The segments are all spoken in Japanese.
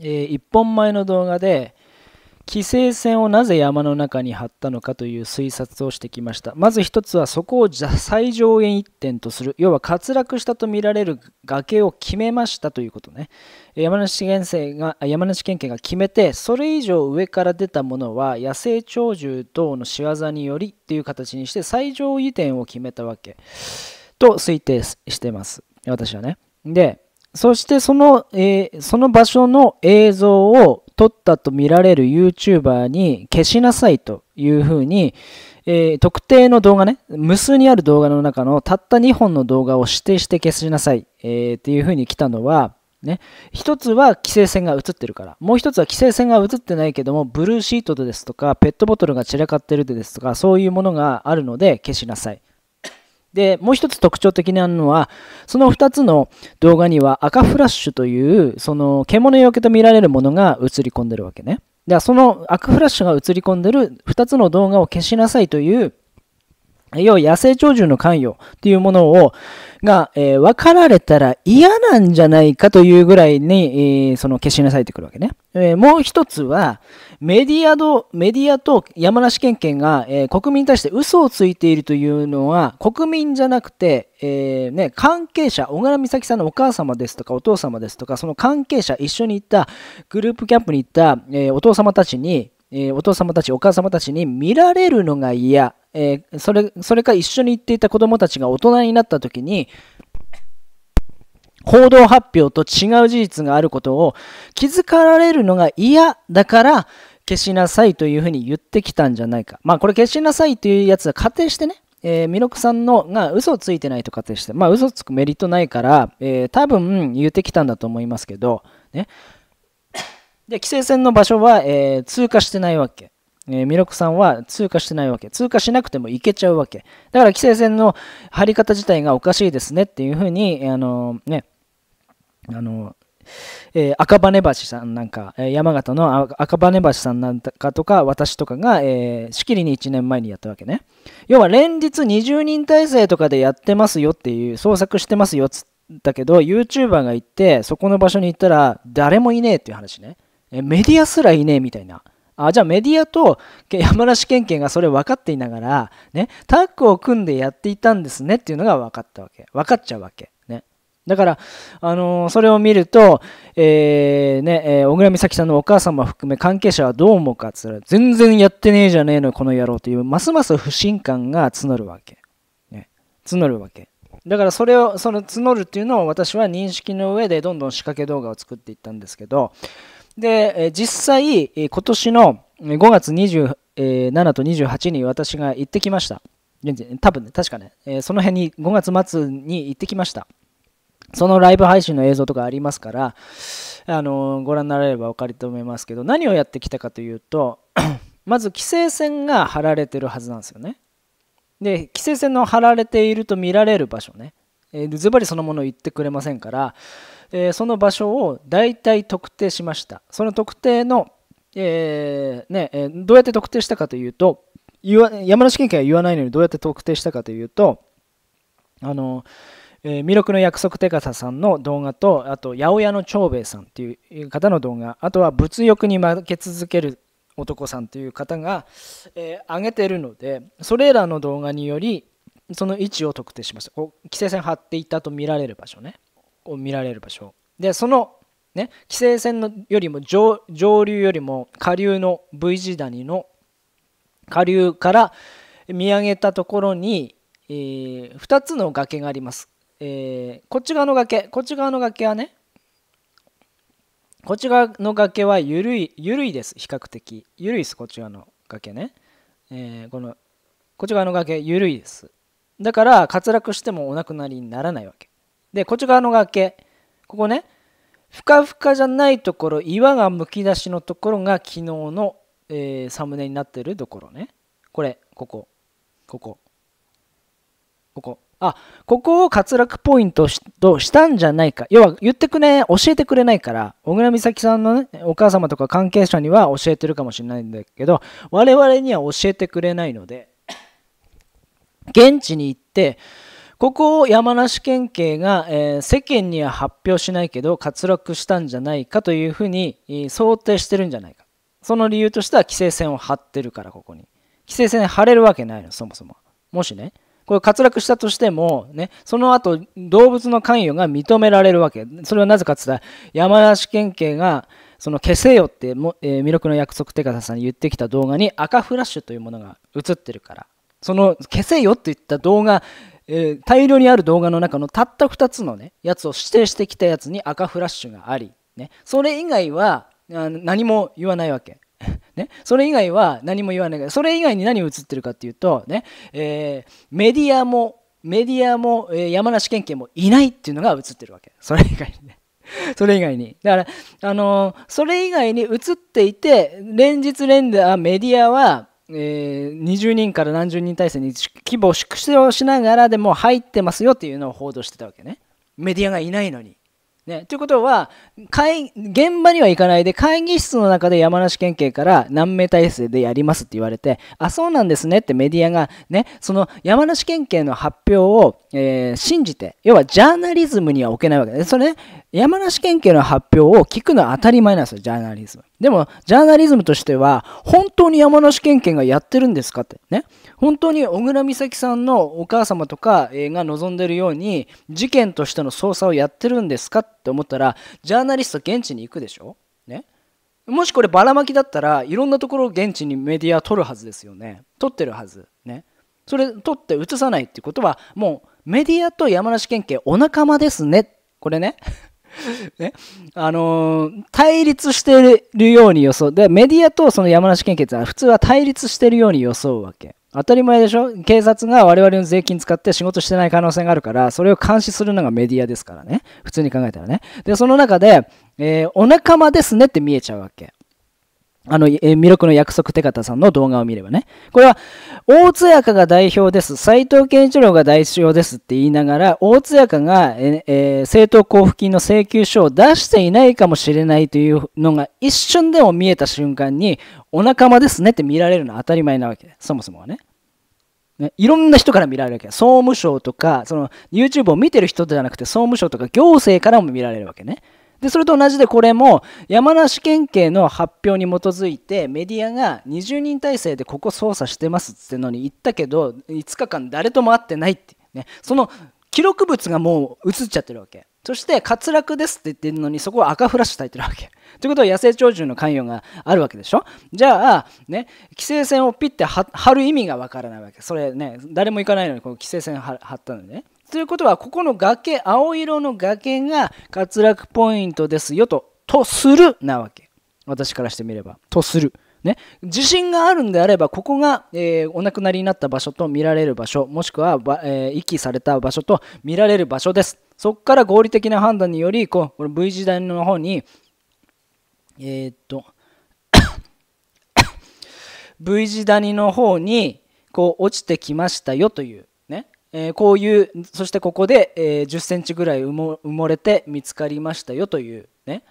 えー、1本前の動画で規制線をなぜ山の中に張ったのかという推察をしてきましたまず1つはそこを最上限1点とする要は滑落したとみられる崖を決めましたということね山梨県が山梨県警が決めてそれ以上上から出たものは野生鳥獣等の仕業によりっていう形にして最上位点を決めたわけと推定してます私はねでそしてその、えー、その場所の映像を撮ったと見られる YouTuber に消しなさいというふうに、えー、特定の動画ね、無数にある動画の中のたった2本の動画を指定して消しなさい、えー、っていうふうに来たのは、ね、一つは規制線が映ってるから、もう一つは規制線が映ってないけども、ブルーシートですとか、ペットボトルが散らかってるですとか、そういうものがあるので消しなさい。で、もう一つ特徴的なのは、その2つの動画には赤フラッシュという、その獣よけと見られるものが映り込んでるわけね。で、その赤フラッシュが映り込んでる2つの動画を消しなさいという、要は野生鳥獣の関与っていうものを、が、えー、分かられたら嫌なんじゃないかというぐらいに、えー、その消しなさいってくるわけね。えー、もう一つは、メディアと、メディアと山梨県県が、えー、国民に対して嘘をついているというのは、国民じゃなくて、えー、ね、関係者、小倉美咲さんのお母様ですとか、お父様ですとか、その関係者、一緒に行った、グループキャンプに行った、えー、お父様たちに、えお父様たち、お母様たちに見られるのが嫌、えそれ、それか一緒に行っていた子供たちが大人になった時に、報道発表と違う事実があることを気づかられるのが嫌だから消しなさいというふうに言ってきたんじゃないか。まあこれ消しなさいというやつは仮定してね、えー、ミノクさんのが嘘をついてないと仮定して、まあ嘘つくメリットないから、えー、多分言ってきたんだと思いますけど、ね。で、規制線の場所は、えー、通過してないわけ。えー、ミロクさんは通過してないわけ。通過しなくても行けちゃうわけ。だから規制線の張り方自体がおかしいですねっていうふうに、あのー、ね、あの、えー、赤羽橋さんなんか、え山形の赤羽橋さんなんかとか、私とかが、えー、しきりに1年前にやったわけね。要は連日20人体制とかでやってますよっていう、創作してますよっつったけど、YouTuber が行って、そこの場所に行ったら、誰もいねえっていう話ね。えメディアすらいねえみたいな。あじゃあメディアと山梨県警がそれ分かっていながら、ね、タッグを組んでやっていたんですねっていうのが分かったわけ。分かっちゃうわけ。だから、あのー、それを見ると、えー、ね、えー、小倉美咲さんのお母様含め関係者はどう思うかつら、全然やってねえじゃねえの、この野郎という、ますます不信感が募るわけ。ね、募るわけ。だからそれを、その募るっていうのを私は認識の上でどんどん仕掛け動画を作っていったんですけど、で、実際、今年の5月27と28に私が行ってきました。多分ね、確かね、その辺に5月末に行ってきました。そのライブ配信の映像とかありますから、あのご覧になれれば分かると思いますけど、何をやってきたかというと、まず規制線が張られてるはずなんですよね。で、規制線の張られていると見られる場所ね、えズバリそのものを言ってくれませんから、えー、その場所を大体特定しました。その特定の、えー、ねえどうやって特定したかというと、山梨県警は言わないのにどうやって特定したかというと、あのーえー、魅力の約束手形さんの動画と、あと、八百屋の長兵衛さんっていう方の動画、あとは物欲に負け続ける男さんという方が、えー、上げてるので、それらの動画により、その位置を特定しました。こう規制線張っていたと見られる場所ね。を見られる場所。で、その、ね、規制線のよりも上流よりも下流の V 字谷の下流から見上げたところに、えー、2つの崖があります。えー、こっち側の崖こっち側の崖はねこっち側の崖は緩い緩いです比較的緩いですこっち側の崖ね、えー、このこっち側の崖緩いですだから滑落してもお亡くなりにならないわけでこっち側の崖ここねふかふかじゃないところ岩がむき出しのところが昨日の、えー、サムネになってるところねこれここここここあここを滑落ポイントとしたんじゃないか要は言ってくれ教えてくれないから小倉美咲さんの、ね、お母様とか関係者には教えてるかもしれないんだけど我々には教えてくれないので現地に行ってここを山梨県警が、えー、世間には発表しないけど滑落したんじゃないかというふうに想定してるんじゃないかその理由としては規制線を張ってるからここに規制線張れるわけないのそもそももしねこれ滑落したとしても、ね、その後動物の関与が認められるわけ。それはなぜかって言ったら、山梨県警が、その消せよっても、え魅力の約束手形さんに言ってきた動画に赤フラッシュというものが映ってるから、その消せよって言った動画、え大量にある動画の中のたった2つのね、やつを指定してきたやつに赤フラッシュがあり、ね、それ以外は何も言わないわけ。ね、それ以外は何も言わないけどそれ以外に何映ってるかっていうとね、えー、メディアもメディアも、えー、山梨県警もいないっていうのが映ってるわけそれ以外にね それ以外にだからあのー、それ以外に映っていて連日連メディアはえー、20人から何十人体制に規模を縮小しながらでも入ってますよっていうのを報道してたわけねメディアがいないのにね、ということは会現場には行かないで会議室の中で山梨県警から何名体制でやりますって言われてあそうなんですねってメディアが、ね、その山梨県警の発表を、えー、信じて要はジャーナリズムには置けないわけでそれ、ね、山梨県警の発表を聞くのは当たり前なんですよ、ジャーナリズム。でも、ジャーナリズムとしては、本当に山梨県警がやってるんですかってね。本当に小倉美咲さんのお母様とかが望んでるように、事件としての捜査をやってるんですかって思ったら、ジャーナリスト現地に行くでしょね。もしこればらまきだったらいろんなところを現地にメディア取るはずですよね。取ってるはず。ね。それ取って移さないってことはもうメディアと山梨県警お仲間ですね。これね。ね、あのー、対立してるように装う。で、メディアとその山梨県警は普通は対立してるように装うわけ。当たり前でしょ警察が我々の税金使って仕事してない可能性があるから、それを監視するのがメディアですからね。普通に考えたらね。で、その中で、えー、お仲間ですねって見えちゃうわけ。あの、えー、魅力の約束手形さんの動画を見ればね。これは、大津やかが代表です、斎藤健一郎が代表ですって言いながら、大津やかが、ええー、政党交付金の請求書を出していないかもしれないというのが一瞬でも見えた瞬間に、お仲間ですねって見られるのは当たり前なわけ。そもそもはね。ね、いろんな人から見られるわけ。総務省とか、その YouTube を見てる人じゃなくて、総務省とか行政からも見られるわけね。でそれと同じでこれも山梨県警の発表に基づいてメディアが20人体制でここ捜査してますってのに言ったけど5日間誰とも会ってないってねその記録物がもう映っちゃってるわけそして滑落ですって言ってるのにそこは赤フラッシュ焚いてるわけということは野生鳥獣の関与があるわけでしょじゃあね規制線をピッて張る意味がわからないわけそれね誰も行かないのにこ規制線張ったのねということは、ここの崖、青色の崖が滑落ポイントですよと、とするなわけ。私からしてみれば、とする。ね、地震があるんであればここが、えー、お亡くなりになった場所と見られる場所もしくは、えー、遺棄された場所と見られる場所ですそこから合理的な判断によりこうこの V 字台の方にえー、っと V 字谷の方にこう落ちてきましたよというえー、こういうそしてここで、えー、1 0ンチぐらい埋も埋もれて見つかりましたよというね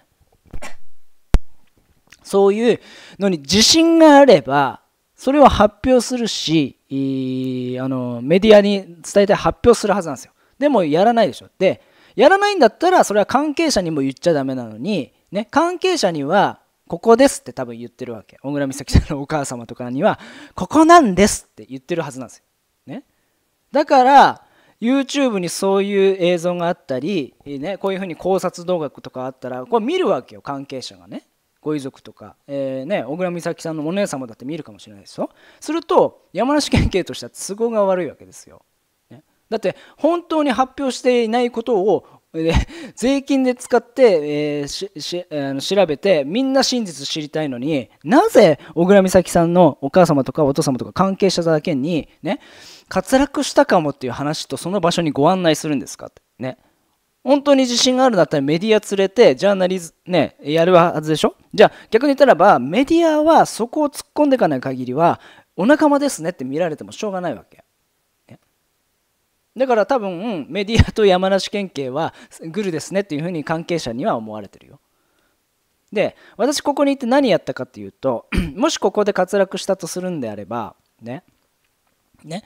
そういうのに自信があればそれを発表するしあのメディアに伝えて発表するはずなんですよでもやらないでしょでやらないんだったらそれは関係者にも言っちゃダメなのに、ね、関係者にはここですって多分言ってるわけ小倉美咲さんのお母様とかにはここなんですって言ってるはずなんですよだから YouTube にそういう映像があったり、ね、こういうふうに考察動画とかあったらこれ見るわけよ関係者がねご遺族とか、えーね、小倉美咲さんのお姉様だって見るかもしれないですよすると山梨県警としては都合が悪いわけですよ、ね、だって本当に発表していないことをで 税金で使って、えー、し調べてみんな真実知りたいのになぜ小倉美咲さんのお母様とかお父様とか関係者だけにね滑落したかもっていう話とその場所にご案内するんですかってね本当に自信があるんだったらメディア連れてジャーナリズねやるはずでしょじゃあ逆に言ったらばメディアはそこを突っ込んでいかない限りはお仲間ですねって見られてもしょうがないわけだから多分メディアと山梨県警はグルですねっていうふうに関係者には思われてるよ。で私ここに行って何やったかっていうと もしここで滑落したとするんであればねね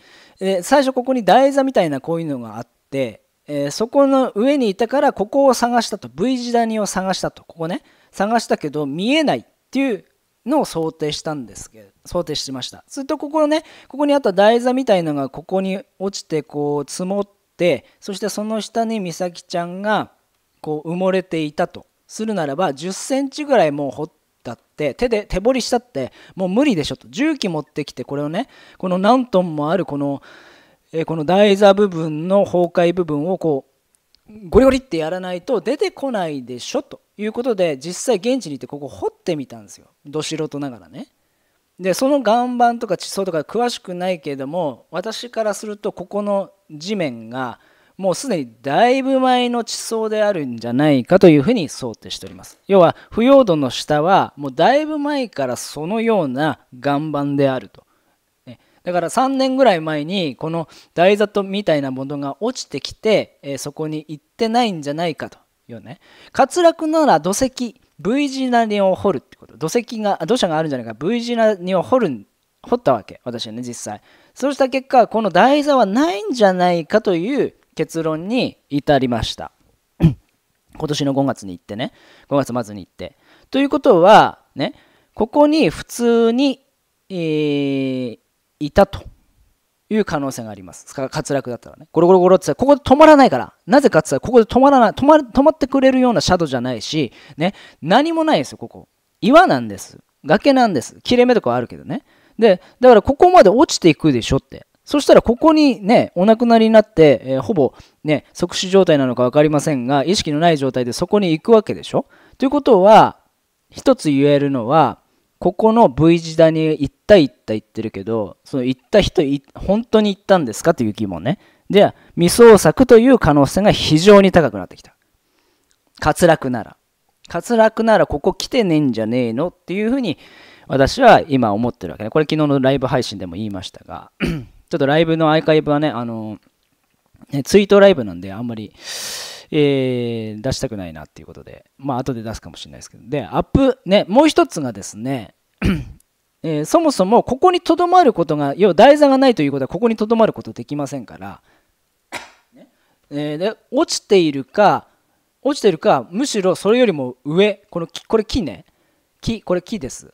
最初ここに台座みたいなこういうのがあって、えー、そこの上にいたからここを探したと V 字谷を探したとここね探したけど見えないっていうのを想定したんですけど想定しましたするとここのねここにあった台座みたいのがここに落ちてこう積もってそしてその下に美咲ちゃんがこう埋もれていたとするならば1 0センチぐらいもう掘ったって手で手掘りしたってもう無理でしょと重機持ってきてこれをねこの何トンもあるこのえこの台座部分の崩壊部分をこうゴリゴリってやらないと出てこないでしょということで実際現地に行ってここ掘ってみたんですよど素人ながらねでその岩盤とか地層とか詳しくないけれども私からするとここの地面がもうすでにだいぶ前の地層であるんじゃないかというふうに想定しております要は腐葉土の下はもうだいぶ前からそのような岩盤であるとだから3年ぐらい前にこの台座とみたいなものが落ちてきて、えー、そこに行ってないんじゃないかというね滑落なら土石 V 字谷を掘るってこと土石が土砂があるんじゃないか V 字谷を掘る掘ったわけ私はね実際そうした結果この台座はないんじゃないかという結論に至りました 今年の5月に行ってね5月末に行ってということはねここに普通に、えー、いたという可能性があります。滑落だったらね。ゴロゴロゴロってここで止まらないから。なぜかって言ったら、ここで止まらない、止ま止まってくれるようなシャドウじゃないし、ね、何もないですよ、ここ。岩なんです。崖なんです。切れ目とかあるけどね。で、だからここまで落ちていくでしょって。そしたらここにね、お亡くなりになって、えー、ほぼね、即死状態なのか分かりませんが、意識のない状態でそこに行くわけでしょということは、一つ言えるのは、ここの V 字谷に行った行った言ってるけど、その行った人、本当に行ったんですかという疑問ね。では、未創作という可能性が非常に高くなってきた。滑落なら。滑落ならここ来てねえんじゃねえのっていうふうに私は今思ってるわけね。これ昨日のライブ配信でも言いましたが、ちょっとライブのアーカイブはね、あの、ね、ツイートライブなんであんまりえー、出したくないなっていうことで、まあ、後で出すかもしれないですけど、で、アップ、ね、もう一つがですね、えー、そもそもここにとどまることが、要は台座がないということは、ここにとどまることできませんから、えー、で落ちているか、落ちているか、むしろそれよりも上、この木、これ木ね、木、これ木です。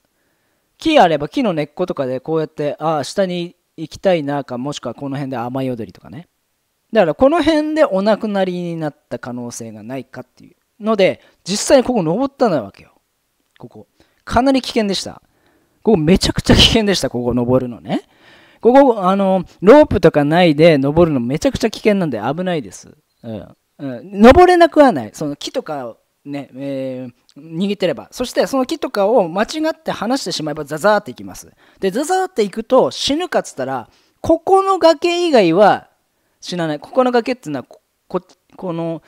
木あれば木の根っことかでこうやって、ああ、下に行きたいなか、もしくはこの辺で雨宿りとかね、だからこの辺でお亡くなりになった可能性がないかっていうので実際にここ登ったなわけよここかなり危険でしたここめちゃくちゃ危険でしたここ登るのねここあのロープとかないで登るのめちゃくちゃ危険なんで危ないです、うんうん、登れなくはないその木とかね、えー、握ってればそしてその木とかを間違って離してしまえばザザーっていきますでザザーっていくと死ぬかっつったらここの崖以外は死なないここの崖っていうのはここの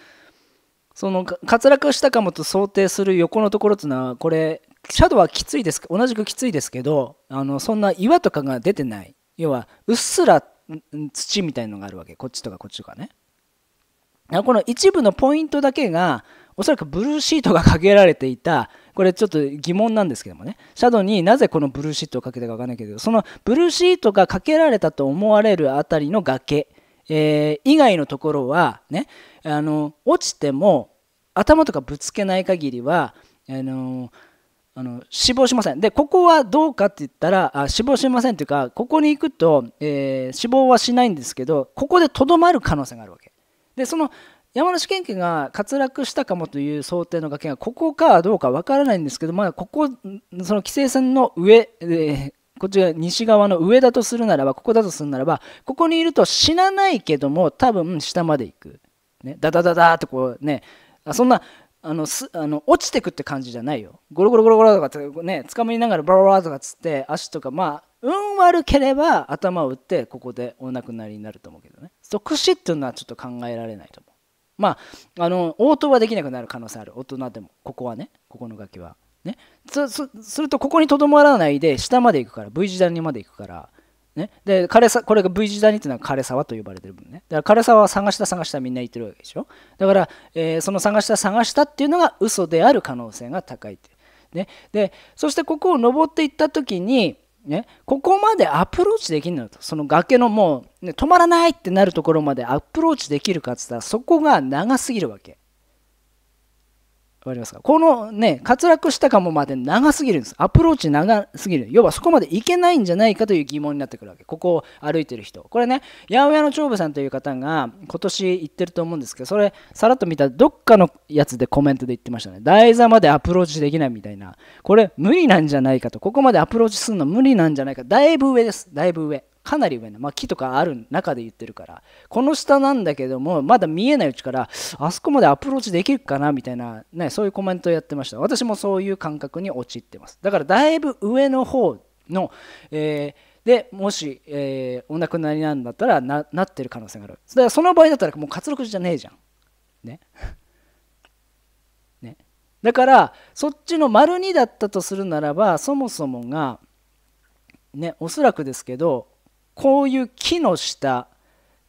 その滑落したかもと想定する横のところっていうのはこれシャドウはきついです同じくきついですけどあのそんな岩とかが出てない要はうっすら土みたいのがあるわけこっちとかこっちとかねかこの一部のポイントだけがおそらくブルーシートがかけられていたこれちょっと疑問なんですけどもねシャドウになぜこのブルーシートをかけたか分かんないけどそのブルーシートがかけられたと思われるあたりの崖えー、以外のところはねあの落ちても頭とかぶつけない限りはあのあの死亡しませんでここはどうかって言ったらあ死亡しませんというかここに行くと、えー、死亡はしないんですけどここでとどまる可能性があるわけでその山梨県警が滑落したかもという想定の崖がここかどうかわからないんですけど、まあ、ここその規制線の上、えー、こっちが西側の上だとするならば、ここだとするならば、ここにいると死なないけども、多分下まで行く。ね、ダダダダーってこうね、あそんな、あのすあの落ちてくって感じじゃないよ。ゴロゴロゴロゴロとかってね、つかみながらバラバラとかつって、足とか、まあ、運悪ければ頭を打って、ここでお亡くなりになると思うけどね。即死っていうのはちょっと考えられないと思う。まあ、あの応答はできなくなる可能性ある、大人でも、ここはね、ここの楽器は。ね、するとここにとどまらないで下まで行くから V 字谷まで行くから、ね、で枯れさこれが V 字谷っていうのは枯れ沢と呼ばれてる分ねだから枯れ沢は探した探したみんな言ってるわけでしょだから、えー、その探した探したっていうのが嘘である可能性が高いってね、でそしてここを登っていった時に、ね、ここまでアプローチできるのとその崖のもう、ね、止まらないってなるところまでアプローチできるかっつったらそこが長すぎるわけわかりますかこのね、滑落したかもまで長すぎるんです。アプローチ長すぎる。要はそこまでいけないんじゃないかという疑問になってくるわけ。ここを歩いてる人。これね、八百屋の長部さんという方が今年言ってると思うんですけど、それさらっと見たらどっかのやつでコメントで言ってましたね。台座までアプローチできないみたいな。これ無理なんじゃないかと。ここまでアプローチするの無理なんじゃないか。だいぶ上です。だいぶ上。かなり上の、まあ、木とかある中で言ってるからこの下なんだけどもまだ見えないうちからあそこまでアプローチできるかなみたいな、ね、そういうコメントをやってました私もそういう感覚に陥ってますだからだいぶ上の方の、えーでもし、えー、お亡くなりなんだったらななってる可能性があるだからその場合だったらもう活力じゃねえじゃんねねだからそっちの丸2だったとするならばそもそもがねおそらくですけどこういう木の下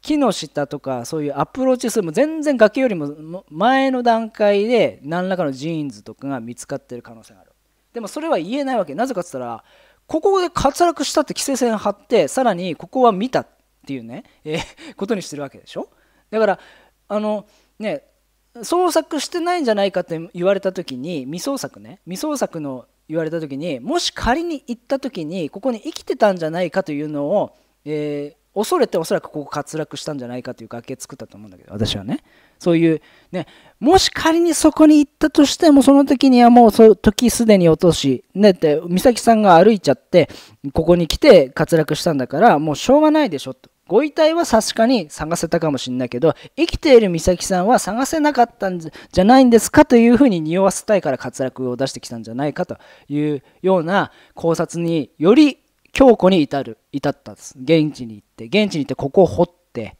木の下とかそういうアプローチするも全然崖よりも前の段階で何らかのジーンズとかが見つかってる可能性があるでもそれは言えないわけなぜかって言ったらここで滑落したって規制線張ってさらにここは見たっていうね、えー、ことにしてるわけでしょだからあのね捜索してないんじゃないかって言われた時に未捜索ね未捜索の言われた時にもし仮に行った時にここに生きてたんじゃないかというのをえー、恐れておそらくここ滑落したんじゃないかという崖作ったと思うんだけど私はねそういうねもし仮にそこに行ったとしてもその時にはもうそ時すでに落としねって美咲さんが歩いちゃってここに来て滑落したんだからもうしょうがないでしょとご遺体は確かに探せたかもしれないけど生きている美咲さんは探せなかったんじゃないんですかというふうに匂わせたいから滑落を出してきたんじゃないかというような考察により強固に至る、至ったんです。現地に行って、現地に行ってここを掘って、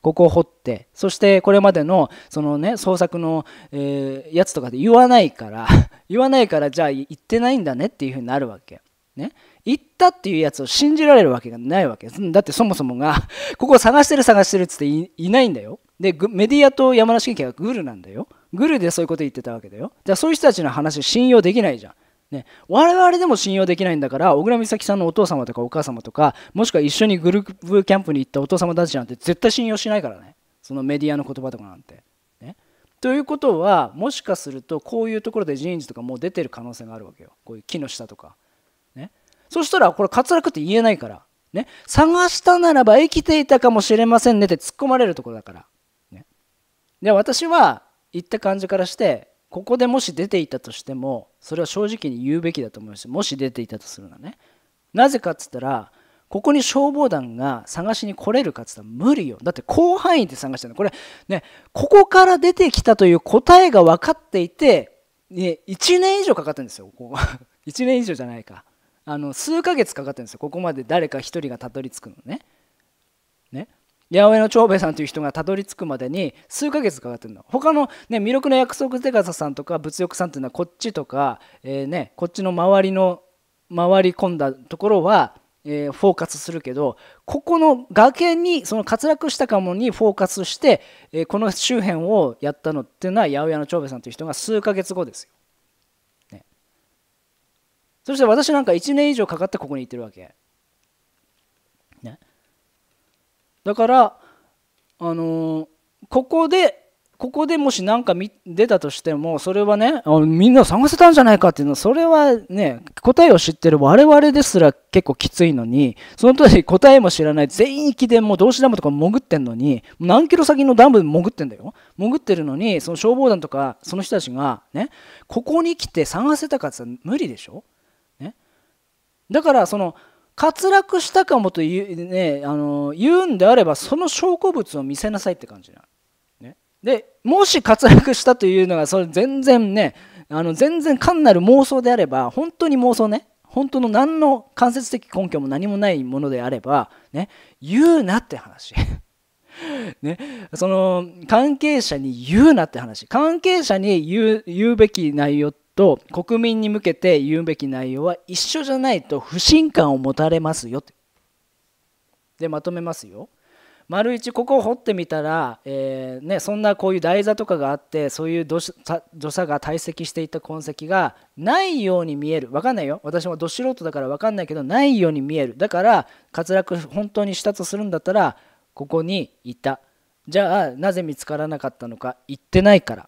ここを掘って、そしてこれまでの、そのね、創作の、えー、やつとかで言わないから、言わないから、じゃあ行ってないんだねっていうふうになるわけ。ね。行ったっていうやつを信じられるわけがないわけです。だってそもそもが、ここを探してる探してるっつっていないんだよ。で、メディアと山梨県警はグルなんだよ。グルでそういうこと言ってたわけだよ。じゃあそういう人たちの話信用できないじゃん。ね、我々でも信用できないんだから小倉美咲さんのお父様とかお母様とかもしくは一緒にグループキャンプに行ったお父様たちなんて絶対信用しないからねそのメディアの言葉とかなんて。ね、ということはもしかするとこういうところで人事とかもう出てる可能性があるわけよこういう木の下とか。ね、そしたらこれ滑落って言えないから、ね、探したならば生きていたかもしれませんねって突っ込まれるところだから。ね、で私は言った感じからしてここでもし出ていたとしてもそれは正直に言うべきだと思いますもし出ていたとするのねなぜかっつったらここに消防団が探しに来れるかっつったら無理よだって広範囲で探してるのこれねここから出てきたという答えが分かっていて、ね、1年以上かかってるんですよここ1 年以上じゃないかあの数ヶ月かかってるんですよここまで誰か1人がたどり着くのねね八百屋の長兵衛さんという人がたどり着くまでに数ヶ月かかってるの他のね魅力の約束手笠さんとか物欲さんっていうのはこっちとか、えー、ね、こっちの周りの回り込んだところは、えー、フォーカスするけどここの崖にその滑落したかもにフォーカスして、えー、この周辺をやったのっていうのは八百屋の長兵衛さんという人が数ヶ月後ですよ。ね、そして私なんか1年以上かかってここに行ってるわけ。だからあのここでここでもし何か出たとしてもそれはねみんな探せたんじゃないかっていうのはそれはね答えを知ってる我々ですら結構きついのにその時答えも知らない全域でもう同志ダムとか潜ってんのに何キロ先のダム潜ってんだよ潜ってるのにその消防団とかその人たちがねここに来て探せたかって無理でしょ、ね、だからその滑落したかもと言う,、ね、あの言うんであればその証拠物を見せなさいって感じなの、ね、でもし滑落したというのがそれ全然ねあの全然単なる妄想であれば本当に妄想ね本当の何の間接的根拠も何もないものであれば、ね、言うなって話 ね、その関係者に言うなって話関係者に言うべき内容ってと国民に向けて言うべき内容は一緒じゃないと不信感を持たれますよでまとめますよ。丸一ここを掘ってみたら、えー、ね、そんなこういう台座とかがあってそういう土砂が堆積していた痕跡がないように見える分かんないよ私もど素人だから分かんないけどないように見えるだから滑落本当にしたとするんだったらここにいたじゃあなぜ見つからなかったのか行ってないから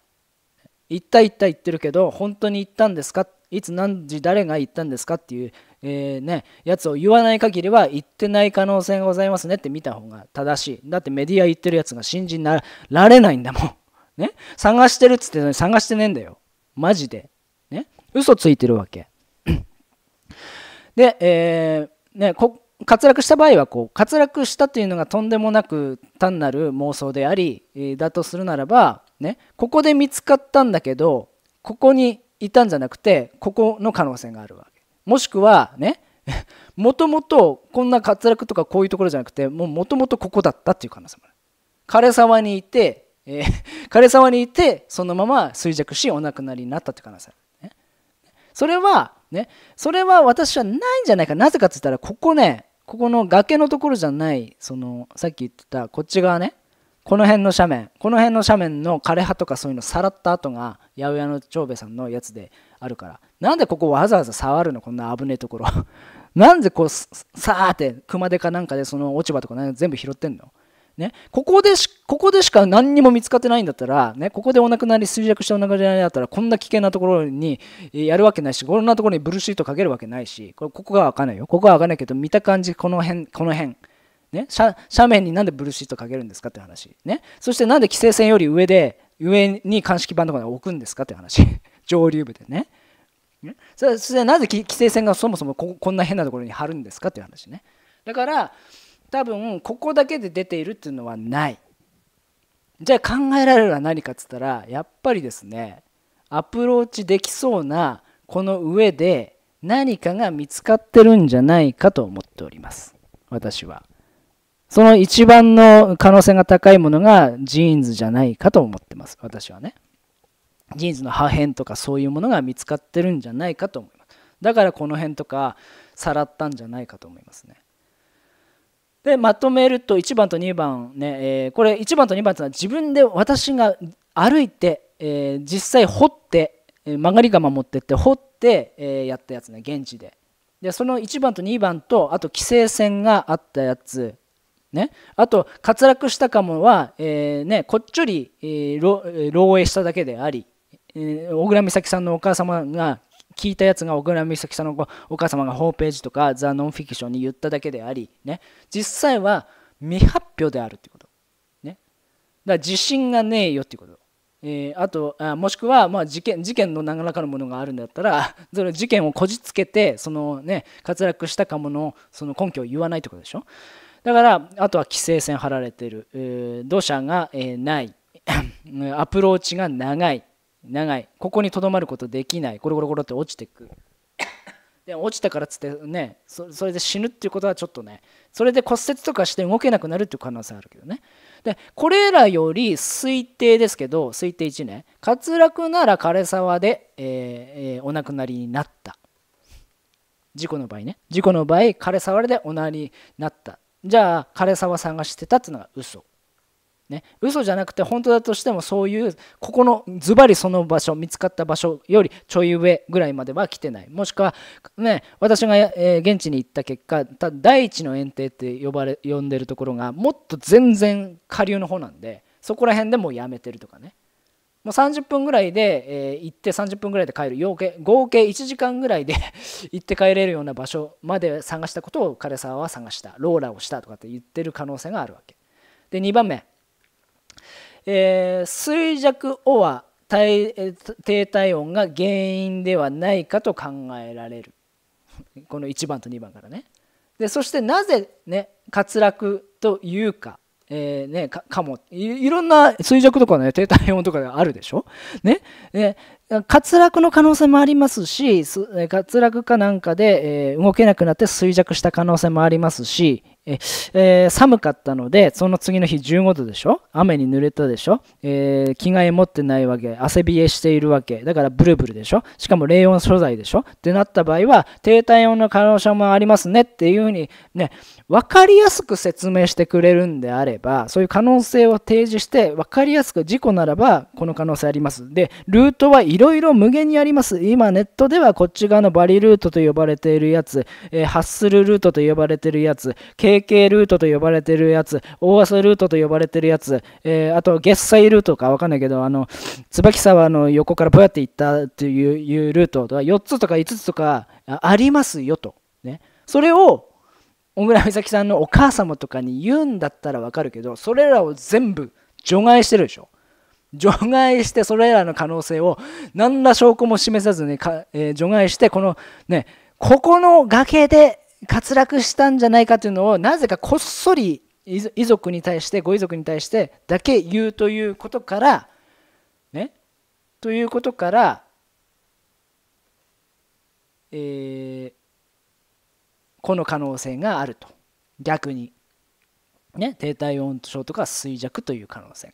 行った行った言ってるけど本当に行ったんですかいつ何時誰が行ったんですかっていう、えー、ね、やつを言わない限りは行ってない可能性がございますねって見た方が正しい。だってメディア言ってるやつが信じられないんだもん。ね、探してるっつってのに探してねえんだよ。マジで。ね、嘘ついてるわけ。で、えー、ね、滑落した場合はこう滑落したというのがとんでもなく単なる妄想でありだとするならばね、ここで見つかったんだけどここにいたんじゃなくてここの可能性があるわけもしくはね もともとこんな滑落とかこういうところじゃなくてもともとここだったっていう可能性もある枯沢にいて、えー、枯 沢にいてそのまま衰弱しお亡くなりになったって可能性ある、ね、それはねそれは私はないんじゃないかなぜかって言ったらここねここの崖のところじゃないそのさっき言ってたこっち側ねこの辺の斜面この辺の斜面の枯れ葉とかそういうのさらった跡が八百屋の長兵衛さんのやつであるからなんでここわざわざ触るのこんな危ねえところなんでこうさーって熊手かなんかでその落ち葉とか、全部拾ってんのね、ここでしここでしか何にも見つかってないんだったら、ね、ここでお亡くなり衰弱してお亡くなりだったらこんな危険なところにやるわけないしこんなところにブルーシートかけるわけないしこれここが開かないよここは開かないけど見た感じこの辺この辺ね、斜面になんでブルーシートかけるんですかって話、ね、そしてなんで規制線より上で上に鑑識板とかに置くんですかって話 上流部でねねそしてなぜ規制線がそもそもここんな変なところに貼るんですかって話ねだから多分ここだけで出ているっていうのはないじゃあ考えられるのは何かっつったらやっぱりですねアプローチできそうなこの上で何かが見つかってるんじゃないかと思っております私は。その一番の可能性が高いものがジーンズじゃないかと思ってます、私はね。ジーンズの破片とかそういうものが見つかってるんじゃないかと思います。だからこの辺とかさらったんじゃないかと思いますね。でまとめると1番と2番ね、えー、これ1番と2番というのは自分で私が歩いて、えー、実際掘って、曲がり釜持ってって掘って、えやったやつね現地ででその1番と2番とあと規制線があったやつね、あと滑落したかもは、えー、ね、こっちょり、えー、漏洩しただけであり、えー、小倉美咲さんのお母様が聞いたやつが小倉美咲さんのお母様がホームページとかザ・ノンフィクションに言っただけであり、ね、実際は未発表であるということ。ね、だから自信がねえよということ。えー、あとあもしくは、まあ、事件事件の何らかのものがあるんだったら それ事件をこじつけてその、ね、滑落したかものその根拠を言わないということでしょだから、あとは規制線張られてる、土砂がない、アプローチが長い、長い、ここにとどまることできない、こロこロこロって落ちてく で落ちたからっつってねそ、それで死ぬっていうことはちょっとね、それで骨折とかして動けなくなるっていう可能性あるけどね。で、これらより推定ですけど、推定1年、滑落なら枯れ沢で、えー、お亡くなりになった。事故の場合ね、事故の場合、枯れ沢でお亡くなりになった。じゃあ枯れ沢探してたっていうのが嘘ね嘘じゃなくて本当だとしてもそういうここのズバリその場所見つかった場所よりちょい上ぐらいまでは来てないもしくはね私が、え現地に行った結果第一の園庭って呼ばれ呼んでるところがもっと全然下流の方なんでそこら辺でもうやめてるとかねもう30分ぐらいで、えー、行って30分ぐらいで帰る合計合計1時間ぐらいで 行って帰れるような場所まで探したことを彼沢は探したローラーをしたとかって言ってる可能性があるわけで2番目、えー、衰弱オは低体温が原因ではないかと考えられる この1番と2番からねでそしてなぜね滑落というかえー、ね、かかもいろんな衰弱とかね低体温とかあるでしょ、ねで滑落の可能性もありますし滑落かなんかで、えー、動けなくなって衰弱した可能性もありますし、ええー、寒かったのでその次の日15度でしょ雨に濡れたでしょ、えー、着替え持ってないわけ汗冷えしているわけだからブルブルでしょしかも冷温素材でしょってなった場合は低体温の可能性もありますねっていうふうにね分かりやすく説明してくれるんであればそういう可能性を提示して分かりやすく事故ならばこの可能性ありますでルートはいろいろ無限にあります今ネットではこっち側のバリルートと呼ばれているやつ、えー、ハッスルルートと呼ばれているやつ KK ルートと呼ばれているやつ大浅ルートと呼ばれているやつ、えー、あと月祭ルートか分かんないけどあの椿沢の横からぼやって行ったというルートとか4つとか5つとかありますよとねそれを小倉美咲さんのお母様とかに言うんだったらわかるけどそれらを全部除外してるでしょ除外してそれらの可能性を何ら証拠も示さずにえー、除外してこのねここの崖で滑落したんじゃないかというのをなぜかこっそり遺族に対してご遺族に対してだけ言うということからねということからえー、この可能性があると逆に、ね、低体温症とか衰弱という可能性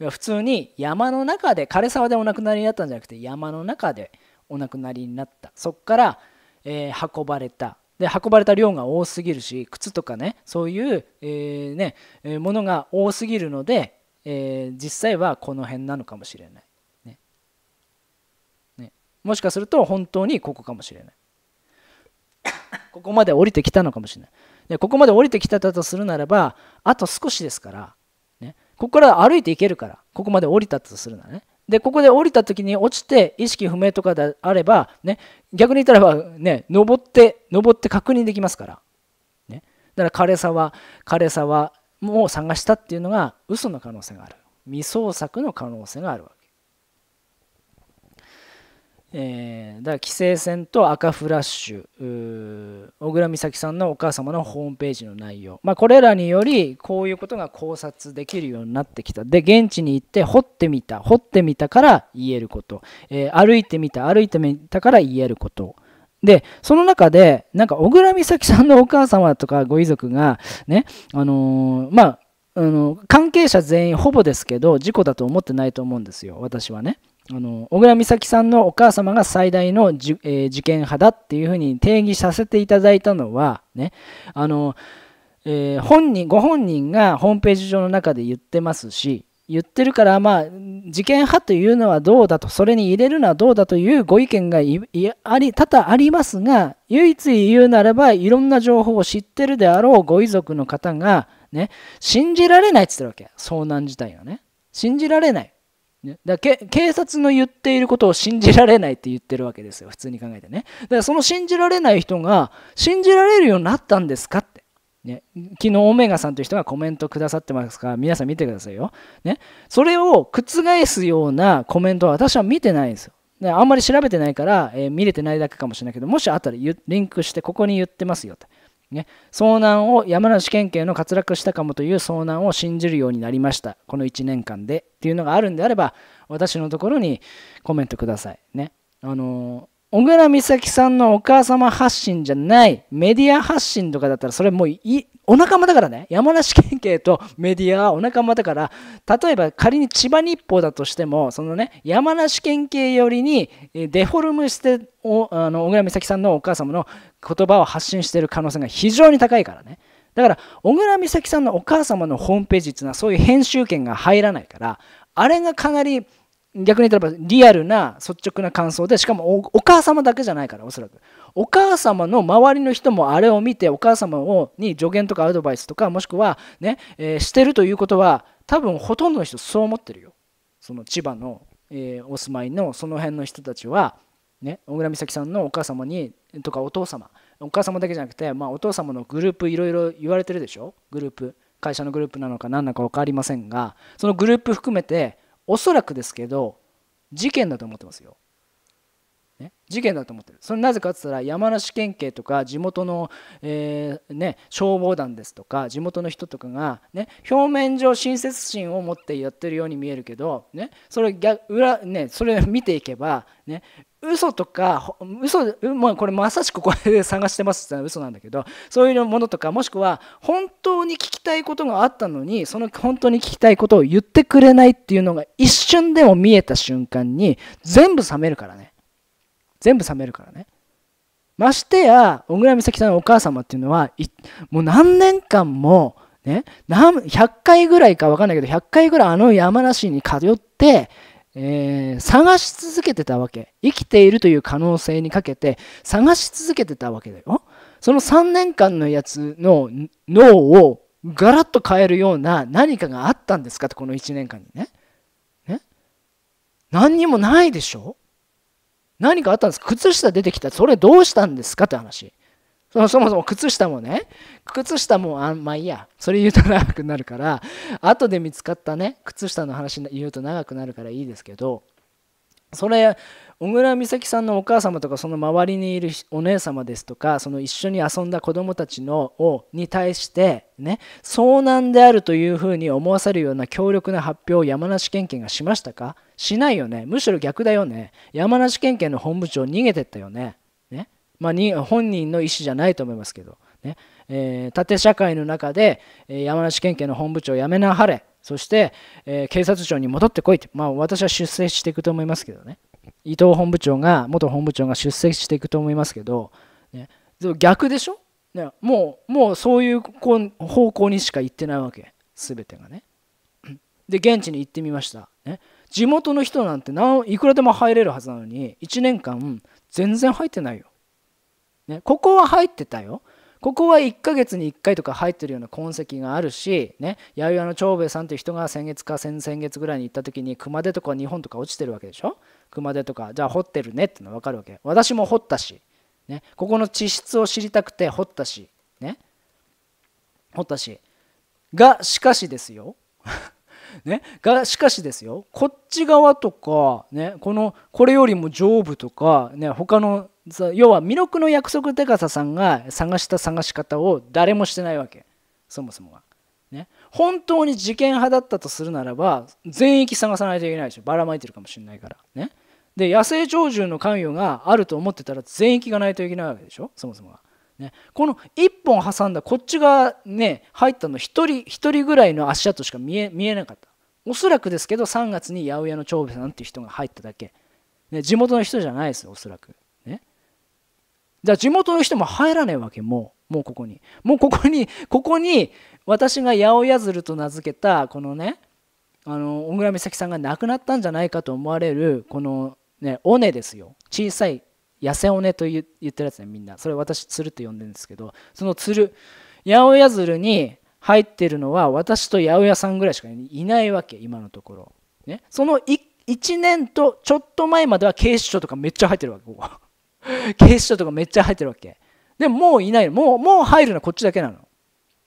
が普通に山の中で枯れ沢でお亡くなりになったんじゃなくて山の中でお亡くなりになったそこから、えー、運ばれたで運ばれた量が多すぎるし靴とかねそういう、えー、ねえー、ものが多すぎるので、えー、実際はこの辺なのかもしれない、ね、ね、もしかすると本当にここかもしれないここまで降りてきたのかもしれない。でここまで降りてきたとするならばあと少しですから、ね、ここから歩いていけるからここまで降りたとするならね。でここで降りた時に落ちて意識不明とかであれば、ね、逆に言ったらば、ね、登って登って確認できますから、ね、だから枯れ沢枯れは、もう探したっていうのが嘘の可能性がある未捜索の可能性があるわえー、だから規制線と赤フラッシュ小倉美咲さんのお母様のホームページの内容、まあ、これらによりこういうことが考察できるようになってきたで現地に行って掘ってみた掘ってみたから言えること、えー、歩いてみた歩いてみたから言えることでその中でなんか小倉美咲さんのお母様とかご遺族がねあのー、まああの関係者全員ほぼですけど事故だと思ってないと思うんですよ私はね。あの小倉美咲さんのお母様が最大のじ、えー、事件派だっていうふうに定義させていただいたのはねあの、えー、本人ご本人がホームページ上の中で言ってますし言ってるからまあ事件派というのはどうだとそれに入れるのはどうだというご意見があり多々ありますが唯一言うならばいろんな情報を知ってるであろうご遺族の方がね信じられないっつってるわけ遭難自体がね信じられないね、だけ警察の言っていることを信じられないって言ってるわけですよ普通に考えてねだからその信じられない人が信じられるようになったんですかって、ね、昨日オメガさんという人がコメントくださってますから皆さん見てくださいよ、ね、それを覆すようなコメントは私は見てないんですよあんまり調べてないから、えー、見れてないだけかもしれないけどもしあったらリンクしてここに言ってますよってね、遭難を山梨県警の滑落したかもという遭難を信じるようになりましたこの1年間でっていうのがあるんであれば私のところにコメントくださいねあの小倉美咲さんのお母様発信じゃないメディア発信とかだったらそれもういいお仲間だからね山梨県警とメディアはお仲間だから例えば仮に千葉日報だとしてもそのね山梨県警寄りにデフォルムしておあの小倉美咲さんのお母様の言葉を発信している可能性が非常に高いからね。だから、小倉美咲さんのお母様のホームページっていうのはそういう編集権が入らないから、あれがかなり逆に言ったらリアルな率直な感想で、しかもお母様だけじゃないから、おそらく。お母様の周りの人もあれを見て、お母様をに助言とかアドバイスとか、もしくはね、えー、してるということは、多分ほとんどの人そう思ってるよ。その千葉の、えー、お住まいのその辺の人たちは、ね、小倉美咲さんのお母様にとかお父様お母様だけじゃなくて、まあ、お父様のグループいろいろ言われてるでしょグループ会社のグループなのか何なのか分かりませんがそのグループ含めておそらくですけど事件だと思ってますよ。ね、事件だと思ってるそれなぜかって言ったら山梨県警とか地元の、えー、ね、消防団ですとか地元の人とかが、ね、表面上親切心を持ってやってるように見えるけど、ね、それ裏、ね、それ見ていけば、ね、嘘とか嘘まあこれまさしくこれで探してますって言ったら嘘なんだけどそういうものとかもしくは本当に聞きたいことがあったのにその本当に聞きたいことを言ってくれないっていうのが一瞬でも見えた瞬間に全部冷めるからね全部冷めるからねましてや小倉美咲さんのお母様っていうのはもう何年間もね何100回ぐらいか分かんないけど100回ぐらいあの山梨に通ってえー、探し続けてたわけ生きているという可能性にかけて探し続けてたわけだよその3年間のやつの脳をガラッと変えるような何かがあったんですかってこの1年間にねね何にもないでしょ何かあったんですか靴下出てきたそれどうしたんですかって話そもそも靴下もね、靴下もあんまあ、いいや、それ言うと長くなるから、後で見つかったね、靴下の話言うと長くなるからいいですけど、それ、小倉美咲さんのお母様とか、その周りにいるお姉様ですとか、その一緒に遊んだ子供たちのをに対して、ね、遭難であるというふうに思わせるような強力な発表を山梨県警がしましたかしないよね。むしろ逆だよね。山梨県警の本部長逃げてったよね。まあ、本人の意思じゃないと思いますけど、ねえー、縦社会の中で、えー、山梨県警の本部長を辞めなはれそして、えー、警察庁に戻ってこいって、まあ、私は出席していくと思いますけどね伊藤本部長が元本部長が出席していくと思いますけど、ね、逆でしょ、ね、もうもうそういう方向にしか行ってないわけ全てがね で現地に行ってみました、ね、地元の人なんていくらでも入れるはずなのに1年間全然入ってないよね、ここは入ってたよ。ここは1ヶ月に1回とか入ってるような痕跡があるし、ね、弥生の長兵衛さんという人が先月か先々月ぐらいに行った時に熊手とか日本とか落ちてるわけでしょ熊手とかじゃあ掘ってるねっての分かるわけ私も掘ったし、ね、ここの地質を知りたくて掘ったし、ね、掘ったしがしかしですよ ね、がしかしですよこっち側とか、ね、このこれよりも上部とか、ね、他の要は弥勒の約束高ささんが探した探し方を誰もしてないわけそもそもは。ね、本当に事件派だったとするならば全域探さないといけないでしょばらまいてるかもしれないから。ね、で野生鳥獣の関与があると思ってたら全域がないといけないわけでしょそもそもは。ね、この1本挟んだこっちがね入ったの1人1人ぐらいの足跡しか見え見えなかったおそらくですけど3月に八百屋の長兵衛さんっていう人が入っただけ、ね、地元の人じゃないですよおそらくじゃあ地元の人も入らないわけもうもうここにもうここに ここに私が八百屋鶴と名付けたこのねあの小倉美咲さんが亡くなったんじゃないかと思われるこのね尾根ですよ小さい痩せ尾根と言ってるやつねみんなそれ私鶴って呼んでるんですけどその鶴八百屋鶴に入ってるのは私と八百屋さんぐらいしかいないわけ今のところ、ね、その1年とちょっと前までは警視庁とかめっちゃ入ってるわけここ 警視庁とかめっちゃ入ってるわけでももういないもうもう入るのはこっちだけなの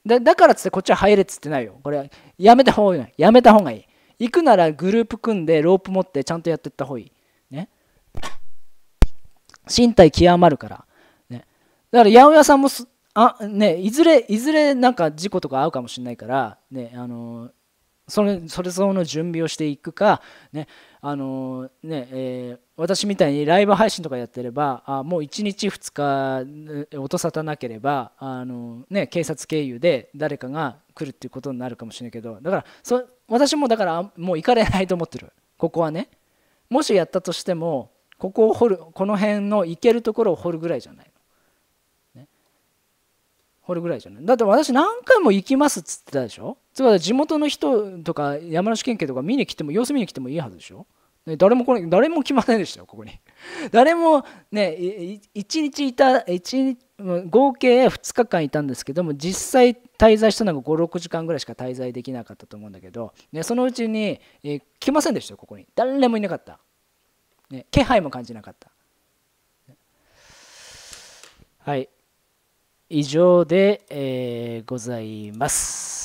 だだからっつってこっちは入れっつってないよこれやめた方がいいやめた方がいい行くならグループ組んでロープ持ってちゃんとやってった方がいいね身体極まるからねだから八百屋さんもあねいずれいずれなんか事故とか合うかもしれないからねあのー、それそれ相応の準備をしていくか、ねあのねえー、私みたいにライブ配信とかやってればあもう1日2日音沙汰なければ、あのね、警察経由で誰かが来るっていうことになるかもしれないけどだからそ私もだからもう行かれないと思ってるここはねもしやったとしてもここを掘るこの辺の行けるところを掘るぐらいじゃない掘るぐらいじゃないだって私何回も行きますっつってたでしょつまり地元の人とか山梨県警とか見に来ても様子見に来てもいいはずでしょ誰もこれ誰も来ませんでしたよここに 誰もね1日いた1日合計2日間いたんですけども実際滞在したのが56時間ぐらいしか滞在できなかったと思うんだけど、ね、そのうちに、え来ませんでしたよここに誰もいなかった、ね、気配も感じなかったはい以上で、えー、ございます。